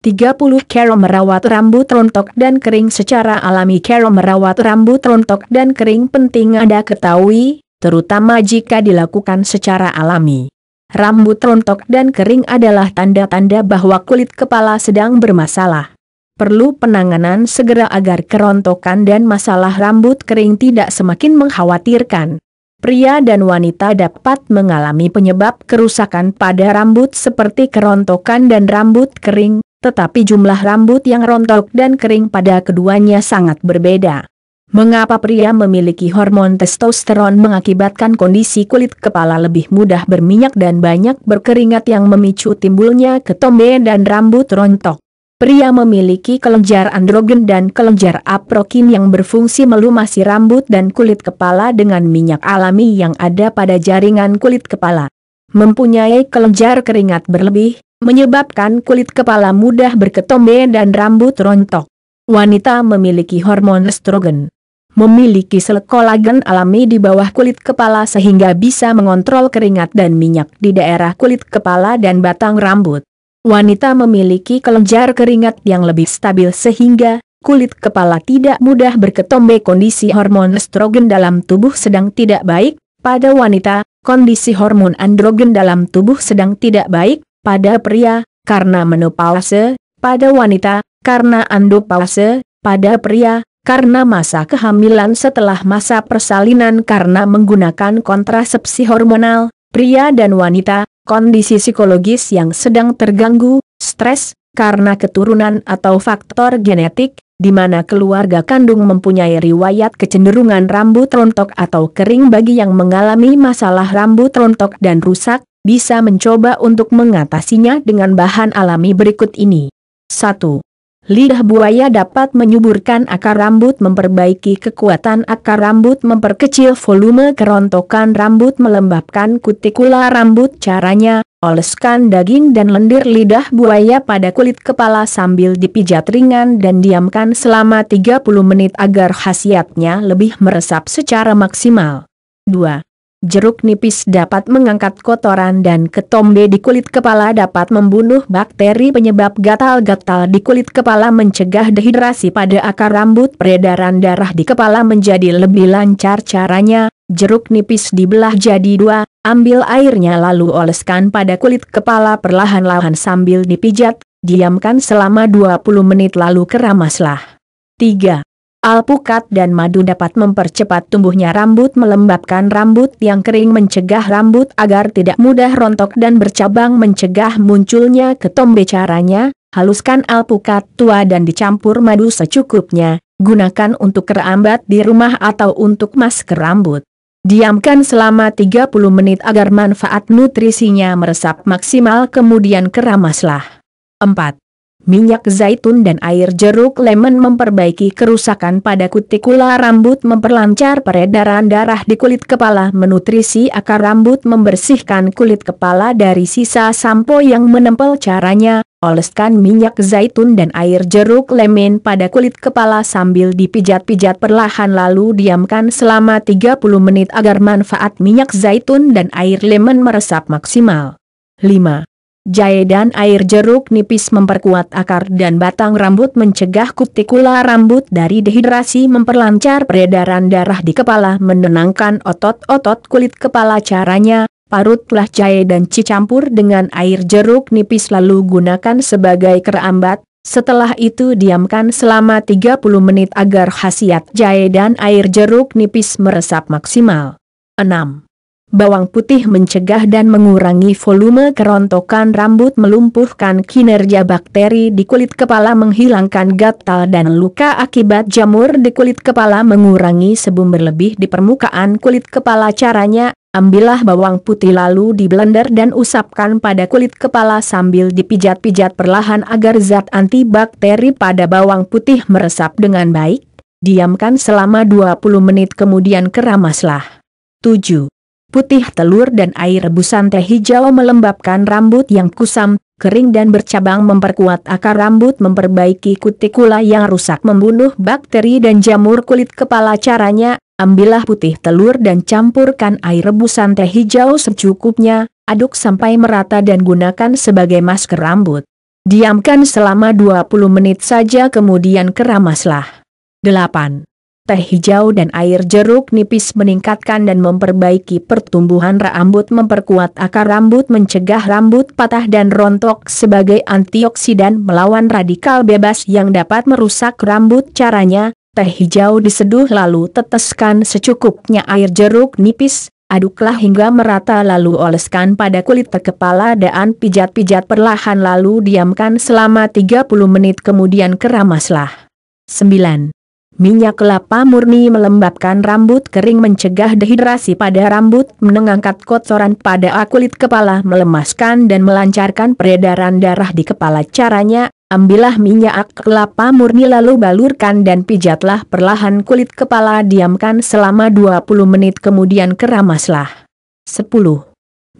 30 Kero merawat rambut rontok dan kering secara alami Kero merawat rambut rontok dan kering penting Anda ketahui, terutama jika dilakukan secara alami. Rambut rontok dan kering adalah tanda-tanda bahwa kulit kepala sedang bermasalah. Perlu penanganan segera agar kerontokan dan masalah rambut kering tidak semakin mengkhawatirkan. Pria dan wanita dapat mengalami penyebab kerusakan pada rambut seperti kerontokan dan rambut kering, tetapi jumlah rambut yang rontok dan kering pada keduanya sangat berbeda. Mengapa pria memiliki hormon testosteron mengakibatkan kondisi kulit kepala lebih mudah berminyak dan banyak berkeringat yang memicu timbulnya ketombe dan rambut rontok? Pria memiliki kelenjar androgen dan kelenjar aprokin yang berfungsi melumasi rambut dan kulit kepala dengan minyak alami yang ada pada jaringan kulit kepala. Mempunyai kelenjar keringat berlebih, menyebabkan kulit kepala mudah berketombe dan rambut rontok. Wanita memiliki hormon estrogen. Memiliki sel kolagen alami di bawah kulit kepala sehingga bisa mengontrol keringat dan minyak di daerah kulit kepala dan batang rambut. Wanita memiliki kelenjar keringat yang lebih stabil sehingga kulit kepala tidak mudah berketombe kondisi hormon estrogen dalam tubuh sedang tidak baik, pada wanita, kondisi hormon androgen dalam tubuh sedang tidak baik, pada pria, karena menopause, pada wanita, karena andropause, pada pria, karena masa kehamilan setelah masa persalinan karena menggunakan kontrasepsi hormonal, pria dan wanita, kondisi psikologis yang sedang terganggu, stres, karena keturunan atau faktor genetik, di mana keluarga kandung mempunyai riwayat kecenderungan rambut rontok atau kering bagi yang mengalami masalah rambut rontok dan rusak, bisa mencoba untuk mengatasinya dengan bahan alami berikut ini. 1. Lidah buaya dapat menyuburkan akar rambut memperbaiki kekuatan akar rambut memperkecil volume kerontokan rambut melembabkan kutikula rambut caranya, oleskan daging dan lendir lidah buaya pada kulit kepala sambil dipijat ringan dan diamkan selama 30 menit agar khasiatnya lebih meresap secara maksimal. 2. Jeruk nipis dapat mengangkat kotoran dan ketombe di kulit kepala dapat membunuh bakteri penyebab gatal-gatal di kulit kepala mencegah dehidrasi pada akar rambut peredaran darah di kepala menjadi lebih lancar caranya, jeruk nipis dibelah jadi dua, ambil airnya lalu oleskan pada kulit kepala perlahan-lahan sambil dipijat, diamkan selama 20 menit lalu keramaslah. 3. Alpukat dan madu dapat mempercepat tumbuhnya rambut melembabkan rambut yang kering mencegah rambut agar tidak mudah rontok dan bercabang mencegah munculnya ketombe caranya, haluskan alpukat tua dan dicampur madu secukupnya, gunakan untuk kerambat di rumah atau untuk masker rambut. Diamkan selama 30 menit agar manfaat nutrisinya meresap maksimal kemudian keramaslah. 4. Minyak zaitun dan air jeruk lemon memperbaiki kerusakan pada kutikula rambut memperlancar peredaran darah di kulit kepala menutrisi akar rambut membersihkan kulit kepala dari sisa sampo yang menempel caranya, oleskan minyak zaitun dan air jeruk lemon pada kulit kepala sambil dipijat-pijat perlahan lalu diamkan selama 30 menit agar manfaat minyak zaitun dan air lemon meresap maksimal. 5. Jahe dan air jeruk nipis memperkuat akar dan batang rambut mencegah kutikula rambut dari dehidrasi memperlancar peredaran darah di kepala menenangkan otot-otot kulit kepala caranya, parutlah jahe dan cicampur dengan air jeruk nipis lalu gunakan sebagai kerambat, setelah itu diamkan selama 30 menit agar khasiat jahe dan air jeruk nipis meresap maksimal. 6. Bawang putih mencegah dan mengurangi volume kerontokan rambut melumpuhkan kinerja bakteri di kulit kepala menghilangkan gatal dan luka akibat jamur di kulit kepala mengurangi sebum berlebih di permukaan kulit kepala caranya, ambillah bawang putih lalu di blender dan usapkan pada kulit kepala sambil dipijat-pijat perlahan agar zat antibakteri pada bawang putih meresap dengan baik, diamkan selama 20 menit kemudian keramaslah. 7 putih telur dan air rebusan teh hijau melembabkan rambut yang kusam, kering dan bercabang memperkuat akar rambut memperbaiki kutikula yang rusak membunuh bakteri dan jamur kulit kepala caranya, ambillah putih telur dan campurkan air rebusan teh hijau secukupnya, aduk sampai merata dan gunakan sebagai masker rambut. Diamkan selama 20 menit saja kemudian keramaslah. 8 teh hijau dan air jeruk nipis meningkatkan dan memperbaiki pertumbuhan rambut memperkuat akar rambut mencegah rambut patah dan rontok sebagai antioksidan melawan radikal bebas yang dapat merusak rambut caranya, teh hijau diseduh lalu teteskan secukupnya air jeruk nipis, aduklah hingga merata lalu oleskan pada kulit kepala dan pijat-pijat perlahan lalu diamkan selama 30 menit kemudian keramaslah. 9. Minyak kelapa murni melembabkan rambut kering mencegah dehidrasi pada rambut, menengangkat kotoran pada kulit kepala melemaskan dan melancarkan peredaran darah di kepala. Caranya, ambillah minyak kelapa murni lalu balurkan dan pijatlah perlahan kulit kepala diamkan selama 20 menit kemudian keramaslah. 10.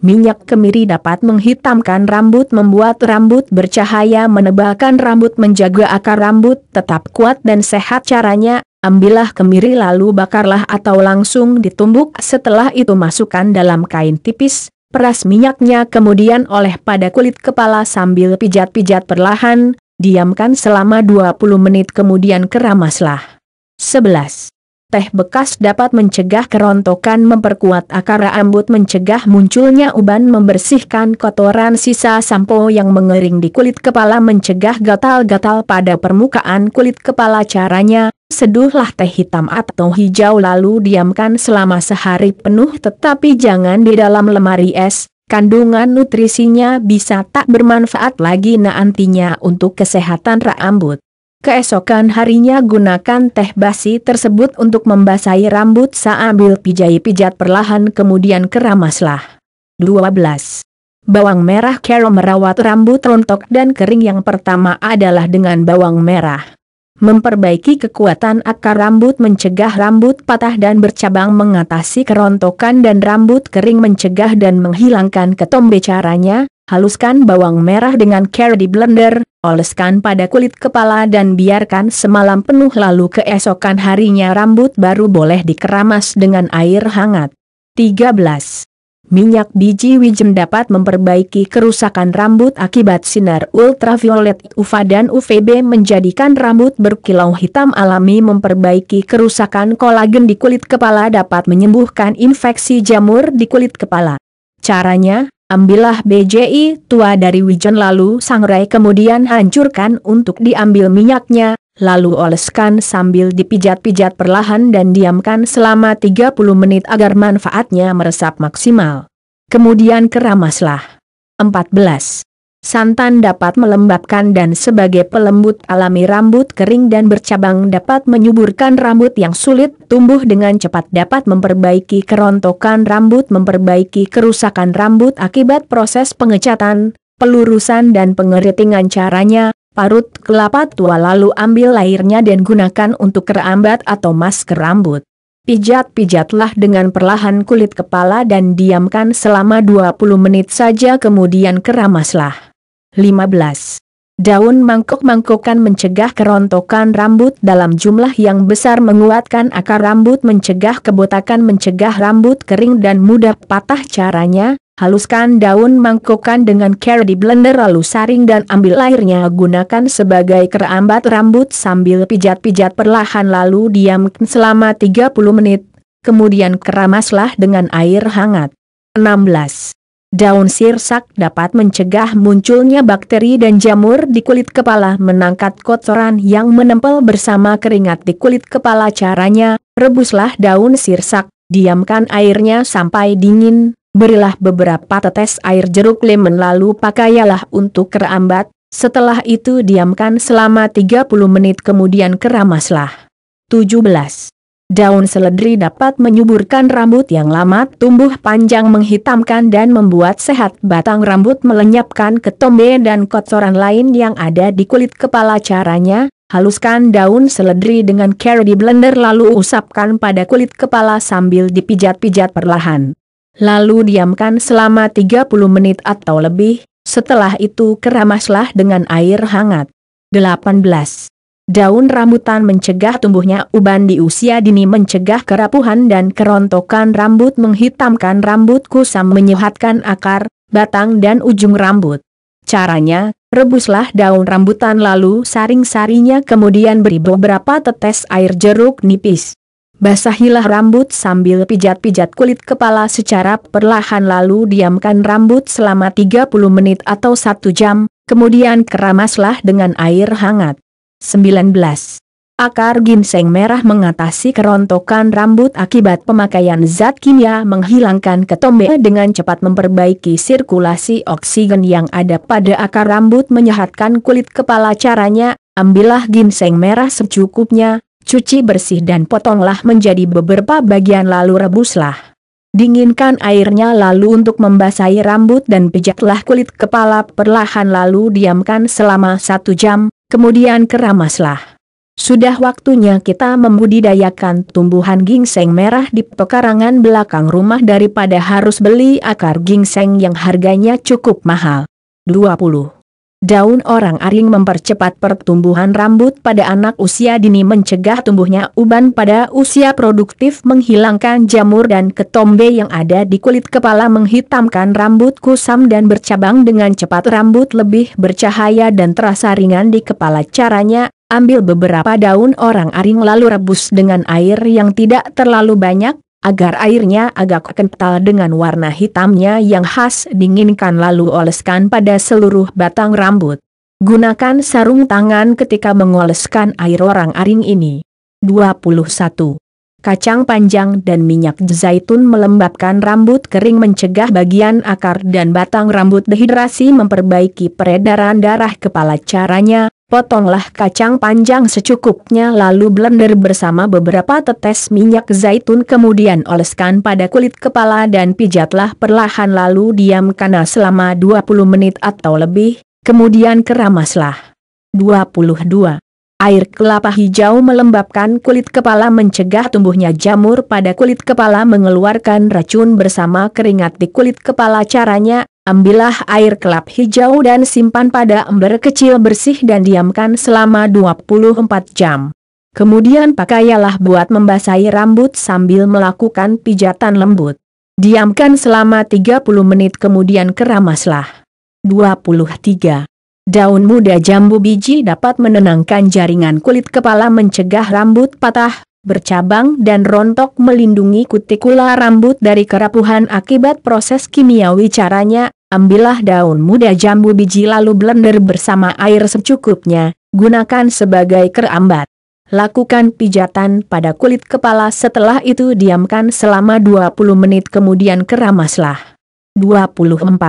Minyak kemiri dapat menghitamkan rambut membuat rambut bercahaya menebalkan rambut menjaga akar rambut tetap kuat dan sehat caranya, ambillah kemiri lalu bakarlah atau langsung ditumbuk setelah itu masukkan dalam kain tipis, peras minyaknya kemudian oleh pada kulit kepala sambil pijat-pijat perlahan, diamkan selama 20 menit kemudian keramaslah. 11. Teh bekas dapat mencegah kerontokan memperkuat akar rambut mencegah munculnya uban membersihkan kotoran sisa sampo yang mengering di kulit kepala mencegah gatal-gatal pada permukaan kulit kepala caranya, seduhlah teh hitam atau hijau lalu diamkan selama sehari penuh tetapi jangan di dalam lemari es, kandungan nutrisinya bisa tak bermanfaat lagi nantinya nah, untuk kesehatan rambut. Keesokan harinya gunakan teh basi tersebut untuk membasahi rambut sambil pijai-pijat perlahan kemudian keramaslah. 12. Bawang merah Carol merawat rambut rontok dan kering yang pertama adalah dengan bawang merah memperbaiki kekuatan akar rambut mencegah rambut patah dan bercabang mengatasi kerontokan dan rambut kering mencegah dan menghilangkan ketombe caranya, haluskan bawang merah dengan care di blender, oleskan pada kulit kepala dan biarkan semalam penuh lalu keesokan harinya rambut baru boleh dikeramas dengan air hangat. 13. Minyak biji wijen dapat memperbaiki kerusakan rambut akibat sinar ultraviolet UVA dan UVB menjadikan rambut berkilau hitam alami memperbaiki kerusakan kolagen di kulit kepala dapat menyembuhkan infeksi jamur di kulit kepala. Caranya, ambillah BJI tua dari wijen lalu sangrai kemudian hancurkan untuk diambil minyaknya, lalu oleskan sambil dipijat-pijat perlahan dan diamkan selama 30 menit agar manfaatnya meresap maksimal. Kemudian keramaslah. 14. Santan dapat melembabkan dan sebagai pelembut alami rambut kering dan bercabang dapat menyuburkan rambut yang sulit tumbuh dengan cepat dapat memperbaiki kerontokan rambut memperbaiki kerusakan rambut akibat proses pengecatan, pelurusan dan pengeritingan caranya, Parut kelapa tua lalu ambil airnya dan gunakan untuk kerambat atau masker rambut. Pijat-pijatlah dengan perlahan kulit kepala dan diamkan selama 20 menit saja kemudian keramaslah. 15. Daun mangkok-mangkokan mencegah kerontokan rambut dalam jumlah yang besar menguatkan akar rambut mencegah kebotakan mencegah rambut kering dan mudah patah caranya, haluskan daun mangkokan dengan care di blender lalu saring dan ambil airnya gunakan sebagai kerambat rambut sambil pijat-pijat perlahan lalu diamkan selama 30 menit, kemudian keramaslah dengan air hangat. 16. Daun sirsak dapat mencegah munculnya bakteri dan jamur di kulit kepala menangkat kotoran yang menempel bersama keringat di kulit kepala caranya, rebuslah daun sirsak, diamkan airnya sampai dingin, berilah beberapa tetes air jeruk lemon lalu pakailah untuk kerambat, setelah itu diamkan selama 30 menit kemudian keramaslah. 17. Daun seledri dapat menyuburkan rambut yang lama tumbuh panjang menghitamkan dan membuat sehat batang rambut melenyapkan ketombe dan kotoran lain yang ada di kulit kepala caranya, haluskan daun seledri dengan care di blender lalu usapkan pada kulit kepala sambil dipijat-pijat perlahan. Lalu diamkan selama 30 menit atau lebih, setelah itu keramaslah dengan air hangat. 18. Daun rambutan mencegah tumbuhnya uban di usia dini mencegah kerapuhan dan kerontokan rambut menghitamkan rambut kusam menyehatkan akar, batang dan ujung rambut. Caranya, rebuslah daun rambutan lalu saring-sarinya kemudian beri beberapa tetes air jeruk nipis. Basahilah rambut sambil pijat-pijat kulit kepala secara perlahan lalu diamkan rambut selama 30 menit atau 1 jam, kemudian keramaslah dengan air hangat. 19. Akar ginseng merah mengatasi kerontokan rambut akibat pemakaian zat kimia menghilangkan ketombe dengan cepat memperbaiki sirkulasi oksigen yang ada pada akar rambut menyehatkan kulit kepala caranya, ambillah ginseng merah secukupnya, cuci bersih dan potonglah menjadi beberapa bagian lalu rebuslah. Dinginkan airnya lalu untuk membasahi rambut dan pijatlah kulit kepala perlahan lalu diamkan selama satu jam, Kemudian keramaslah. Sudah waktunya kita membudidayakan tumbuhan gingseng merah di pekarangan belakang rumah daripada harus beli akar gingseng yang harganya cukup mahal. 20. Daun orang aring mempercepat pertumbuhan rambut pada anak usia dini mencegah tumbuhnya uban pada usia produktif menghilangkan jamur dan ketombe yang ada di kulit kepala menghitamkan rambut kusam dan bercabang dengan cepat rambut lebih bercahaya dan terasa ringan di kepala caranya, ambil beberapa daun orang aring lalu rebus dengan air yang tidak terlalu banyak, agar airnya agak kental dengan warna hitamnya yang khas dinginkan lalu oleskan pada seluruh batang rambut. Gunakan sarung tangan ketika mengoleskan air orang aring ini. 21. Kacang panjang dan minyak zaitun melembabkan rambut kering mencegah bagian akar dan batang rambut dehidrasi memperbaiki peredaran darah kepala caranya, potonglah kacang panjang secukupnya lalu blender bersama beberapa tetes minyak zaitun kemudian oleskan pada kulit kepala dan pijatlah perlahan lalu diamkan selama 20 menit atau lebih, kemudian keramaslah. 22. Air kelapa hijau melembabkan kulit kepala mencegah tumbuhnya jamur pada kulit kepala mengeluarkan racun bersama keringat di kulit kepala caranya, ambillah air kelap hijau dan simpan pada ember kecil bersih dan diamkan selama 24 jam. Kemudian pakailah buat membasahi rambut sambil melakukan pijatan lembut. Diamkan selama 30 menit kemudian keramaslah. 23. Daun muda jambu biji dapat menenangkan jaringan kulit kepala mencegah rambut patah, bercabang dan rontok melindungi kutikula rambut dari kerapuhan akibat proses kimiawi caranya, ambillah daun muda jambu biji lalu blender bersama air secukupnya, gunakan sebagai kerambat. Lakukan pijatan pada kulit kepala setelah itu diamkan selama 20 menit kemudian keramaslah. 24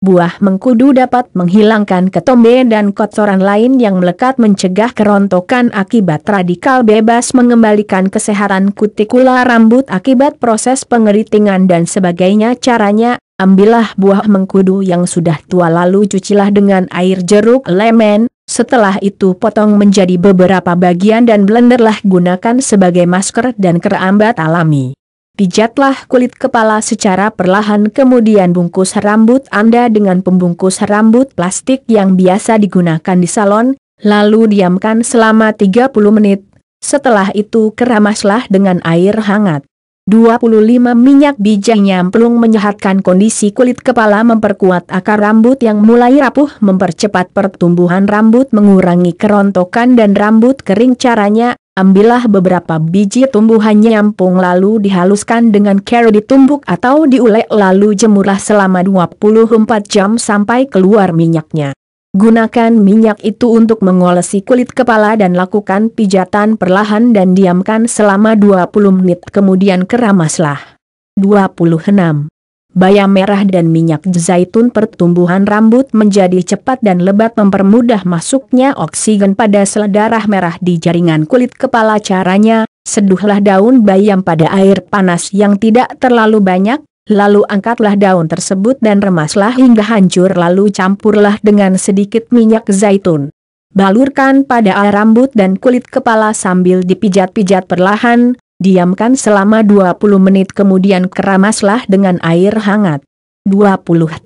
buah mengkudu dapat menghilangkan ketombe dan kotoran lain yang melekat mencegah kerontokan akibat radikal bebas mengembalikan kesehatan kutikula rambut akibat proses pengeritingan dan sebagainya caranya, ambillah buah mengkudu yang sudah tua lalu cucilah dengan air jeruk lemon. setelah itu potong menjadi beberapa bagian dan blenderlah gunakan sebagai masker dan kerambat alami. Pijatlah kulit kepala secara perlahan kemudian bungkus rambut Anda dengan pembungkus rambut plastik yang biasa digunakan di salon, lalu diamkan selama 30 menit. Setelah itu keramaslah dengan air hangat. 25 minyak biji nyamplung menyehatkan kondisi kulit kepala memperkuat akar rambut yang mulai rapuh mempercepat pertumbuhan rambut mengurangi kerontokan dan rambut kering caranya Ambillah beberapa biji tumbuhan nyampung lalu dihaluskan dengan kero ditumbuk atau diulek lalu jemurlah selama 24 jam sampai keluar minyaknya. Gunakan minyak itu untuk mengolesi kulit kepala dan lakukan pijatan perlahan dan diamkan selama 20 menit kemudian keramaslah. 26. Bayam merah dan minyak zaitun pertumbuhan rambut menjadi cepat dan lebat mempermudah masuknya oksigen pada sel darah merah di jaringan kulit kepala caranya, seduhlah daun bayam pada air panas yang tidak terlalu banyak, lalu angkatlah daun tersebut dan remaslah hingga hancur lalu campurlah dengan sedikit minyak zaitun. Balurkan pada air rambut dan kulit kepala sambil dipijat-pijat perlahan, Diamkan selama 20 menit kemudian keramaslah dengan air hangat. 27.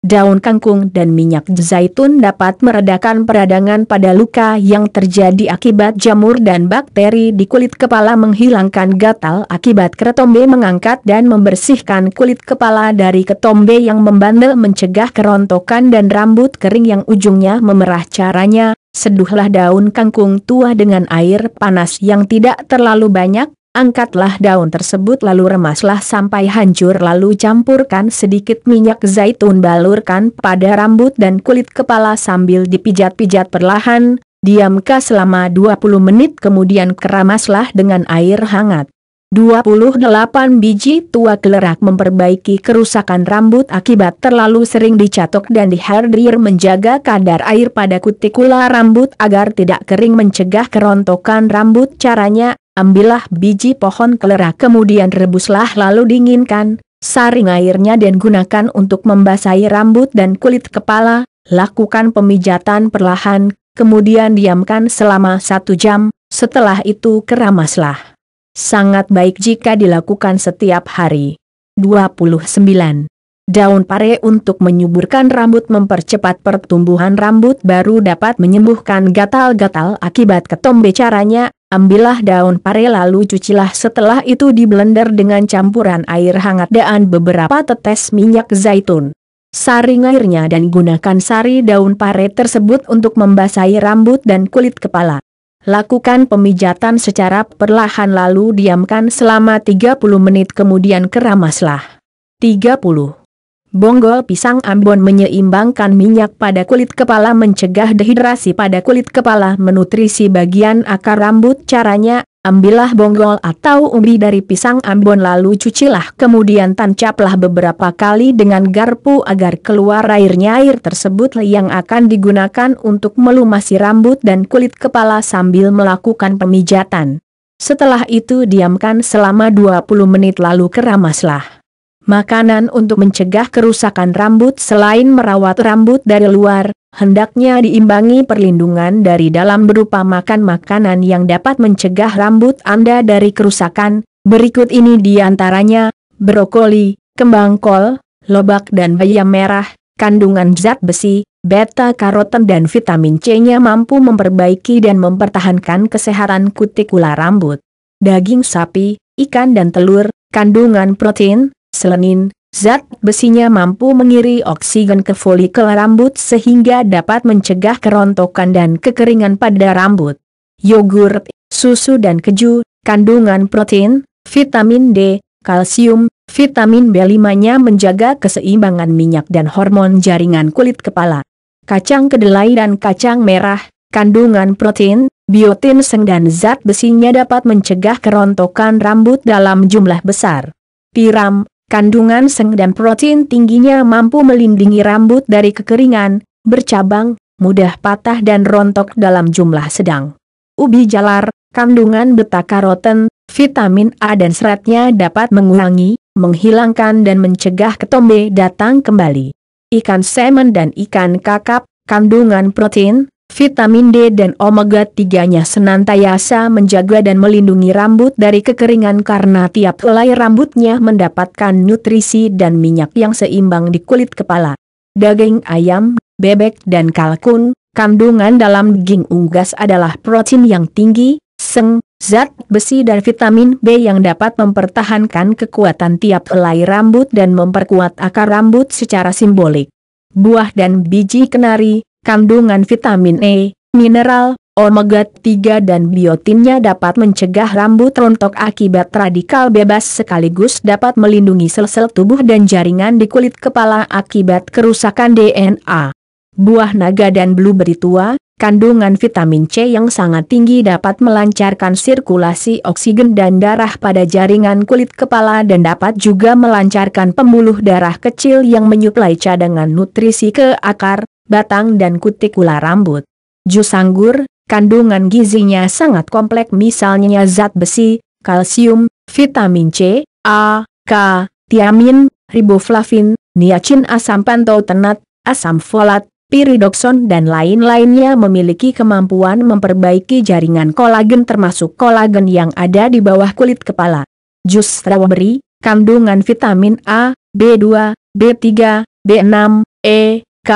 Daun kangkung dan minyak zaitun dapat meredakan peradangan pada luka yang terjadi akibat jamur dan bakteri di kulit kepala menghilangkan gatal akibat ketombe mengangkat dan membersihkan kulit kepala dari ketombe yang membandel mencegah kerontokan dan rambut kering yang ujungnya memerah caranya Seduhlah daun kangkung tua dengan air panas yang tidak terlalu banyak, angkatlah daun tersebut lalu remaslah sampai hancur lalu campurkan sedikit minyak zaitun balurkan pada rambut dan kulit kepala sambil dipijat-pijat perlahan, Diamkan selama 20 menit kemudian keramaslah dengan air hangat. 28 biji tua kelerak memperbaiki kerusakan rambut akibat terlalu sering dicatok dan dihardir menjaga kadar air pada kutikula rambut agar tidak kering mencegah kerontokan rambut caranya, ambillah biji pohon kelerak kemudian rebuslah lalu dinginkan, saring airnya dan gunakan untuk membasahi rambut dan kulit kepala, lakukan pemijatan perlahan, kemudian diamkan selama satu jam, setelah itu keramaslah. Sangat baik jika dilakukan setiap hari. 29. Daun pare untuk menyuburkan rambut mempercepat pertumbuhan rambut baru dapat menyembuhkan gatal-gatal akibat ketombe caranya, ambillah daun pare lalu cucilah setelah itu di blender dengan campuran air hangat dan beberapa tetes minyak zaitun. Saring airnya dan gunakan sari daun pare tersebut untuk membasahi rambut dan kulit kepala. Lakukan pemijatan secara perlahan lalu diamkan selama 30 menit kemudian keramaslah. 30. Bonggol pisang Ambon menyeimbangkan minyak pada kulit kepala mencegah dehidrasi pada kulit kepala menutrisi bagian akar rambut caranya, ambillah bonggol atau umbi dari pisang Ambon lalu cucilah kemudian tancaplah beberapa kali dengan garpu agar keluar airnya air tersebut yang akan digunakan untuk melumasi rambut dan kulit kepala sambil melakukan pemijatan. Setelah itu diamkan selama 20 menit lalu keramaslah. Makanan untuk mencegah kerusakan rambut selain merawat rambut dari luar, hendaknya diimbangi perlindungan dari dalam berupa makan makanan yang dapat mencegah rambut Anda dari kerusakan, berikut ini diantaranya, brokoli, kembang kol, lobak dan bayam merah, kandungan zat besi, beta karoten dan vitamin C-nya mampu memperbaiki dan mempertahankan kesehatan kutikula rambut. Daging sapi, ikan dan telur, kandungan protein, selenin, zat besinya mampu mengiri oksigen ke folikel rambut sehingga dapat mencegah kerontokan dan kekeringan pada rambut. Yogurt, susu dan keju, kandungan protein, vitamin D, kalsium, vitamin B5-nya menjaga keseimbangan minyak dan hormon jaringan kulit kepala. Kacang kedelai dan kacang merah, kandungan protein, biotin seng dan zat besinya dapat mencegah kerontokan rambut dalam jumlah besar. Tiram, Kandungan seng dan protein tingginya mampu melindungi rambut dari kekeringan, bercabang, mudah patah dan rontok dalam jumlah sedang. Ubi jalar, kandungan beta-karoten, vitamin A dan seratnya dapat mengurangi, menghilangkan dan mencegah ketombe datang kembali. Ikan salmon dan ikan kakap, kandungan protein, Vitamin D dan omega 3-nya senantiasa menjaga dan melindungi rambut dari kekeringan karena tiap helai rambutnya mendapatkan nutrisi dan minyak yang seimbang di kulit kepala. Daging ayam, bebek dan kalkun, kandungan dalam daging unggas adalah protein yang tinggi, seng, zat besi dan vitamin B yang dapat mempertahankan kekuatan tiap helai rambut dan memperkuat akar rambut secara simbolik. Buah dan biji kenari, kandungan vitamin E, mineral, omega-3 dan biotinnya dapat mencegah rambut rontok akibat radikal bebas sekaligus dapat melindungi sel-sel tubuh dan jaringan di kulit kepala akibat kerusakan DNA. Buah naga dan blueberry tua, kandungan vitamin C yang sangat tinggi dapat melancarkan sirkulasi oksigen dan darah pada jaringan kulit kepala dan dapat juga melancarkan pembuluh darah kecil yang menyuplai cadangan nutrisi ke akar, batang dan kutikula rambut. Jus anggur, kandungan gizinya sangat kompleks misalnya zat besi, kalsium, vitamin C, A, K, tiamin, riboflavin, niacin asam pantotenat, asam folat, piridokson dan lain-lainnya memiliki kemampuan memperbaiki jaringan kolagen termasuk kolagen yang ada di bawah kulit kepala. Jus strawberry, kandungan vitamin A, B2, B3, B6, E, K,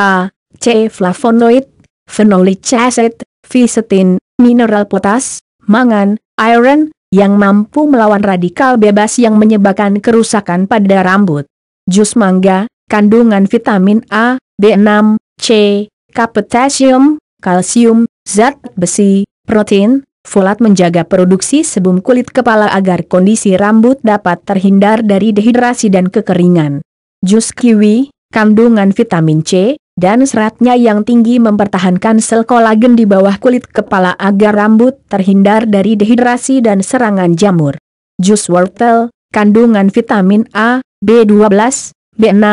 C. flavonoid, phenolic acid, fisetin, mineral potas, mangan, iron, yang mampu melawan radikal bebas yang menyebabkan kerusakan pada rambut. Jus mangga, kandungan vitamin A, B6, C, K potassium, kalsium, zat besi, protein, folat menjaga produksi sebum kulit kepala agar kondisi rambut dapat terhindar dari dehidrasi dan kekeringan. Jus kiwi, kandungan vitamin C, dan seratnya yang tinggi mempertahankan sel kolagen di bawah kulit kepala agar rambut terhindar dari dehidrasi dan serangan jamur. Jus wortel, kandungan vitamin A, B12, B6,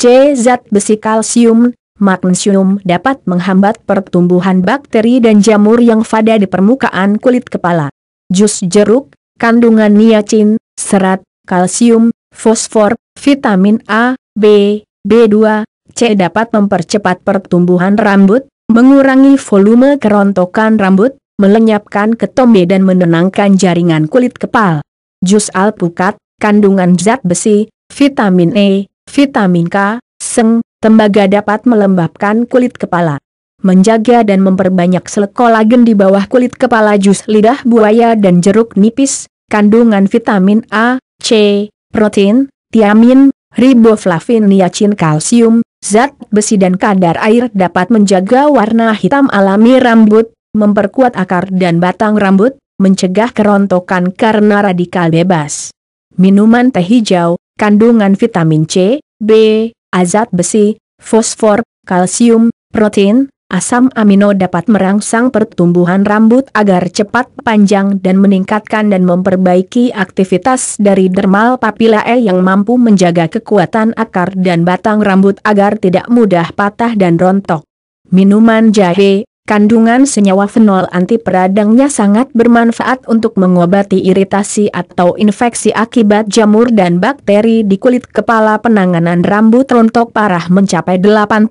C zat besi kalsium, magnesium dapat menghambat pertumbuhan bakteri dan jamur yang fada di permukaan kulit kepala. Jus jeruk, kandungan niacin, serat, kalsium, fosfor, vitamin A, B, B2, C dapat mempercepat pertumbuhan rambut, mengurangi volume kerontokan rambut, melenyapkan ketombe dan menenangkan jaringan kulit kepal. Jus alpukat, kandungan zat besi, vitamin E, vitamin K, seng, tembaga dapat melembabkan kulit kepala. Menjaga dan memperbanyak sel kolagen di bawah kulit kepala jus lidah buaya dan jeruk nipis, kandungan vitamin A, C, protein, tiamin, riboflavin niacin kalsium, zat besi dan kadar air dapat menjaga warna hitam alami rambut, memperkuat akar dan batang rambut, mencegah kerontokan karena radikal bebas. Minuman teh hijau, kandungan vitamin C, B, azat besi, fosfor, kalsium, protein, Asam amino dapat merangsang pertumbuhan rambut agar cepat panjang dan meningkatkan dan memperbaiki aktivitas dari dermal papilae yang mampu menjaga kekuatan akar dan batang rambut agar tidak mudah patah dan rontok. Minuman jahe, Kandungan senyawa fenol anti peradangnya sangat bermanfaat untuk mengobati iritasi atau infeksi akibat jamur dan bakteri di kulit kepala. Penanganan rambut rontok parah mencapai 85%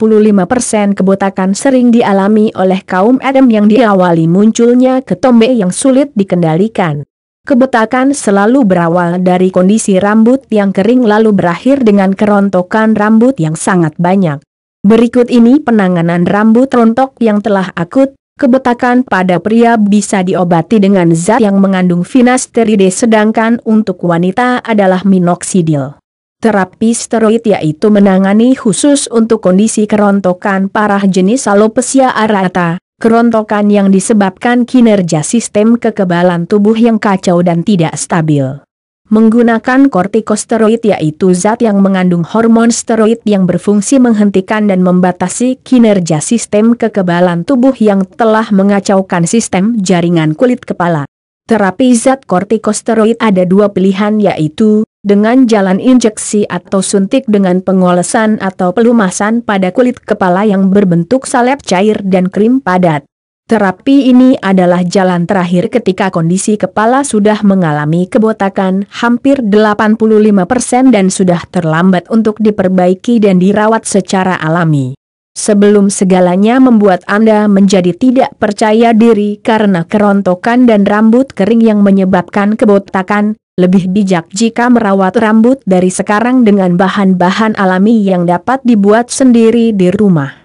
kebotakan sering dialami oleh kaum Adam yang diawali munculnya ketombe yang sulit dikendalikan. Kebotakan selalu berawal dari kondisi rambut yang kering lalu berakhir dengan kerontokan rambut yang sangat banyak. Berikut ini penanganan rambut rontok yang telah akut, kebetakan pada pria bisa diobati dengan zat yang mengandung finasteride sedangkan untuk wanita adalah minoxidil. Terapi steroid yaitu menangani khusus untuk kondisi kerontokan parah jenis alopecia areata, kerontokan yang disebabkan kinerja sistem kekebalan tubuh yang kacau dan tidak stabil menggunakan kortikosteroid yaitu zat yang mengandung hormon steroid yang berfungsi menghentikan dan membatasi kinerja sistem kekebalan tubuh yang telah mengacaukan sistem jaringan kulit kepala. Terapi zat kortikosteroid ada dua pilihan yaitu, dengan jalan injeksi atau suntik dengan pengolesan atau pelumasan pada kulit kepala yang berbentuk salep cair dan krim padat. Terapi ini adalah jalan terakhir ketika kondisi kepala sudah mengalami kebotakan hampir 85% dan sudah terlambat untuk diperbaiki dan dirawat secara alami. Sebelum segalanya membuat Anda menjadi tidak percaya diri karena kerontokan dan rambut kering yang menyebabkan kebotakan, lebih bijak jika merawat rambut dari sekarang dengan bahan-bahan alami yang dapat dibuat sendiri di rumah.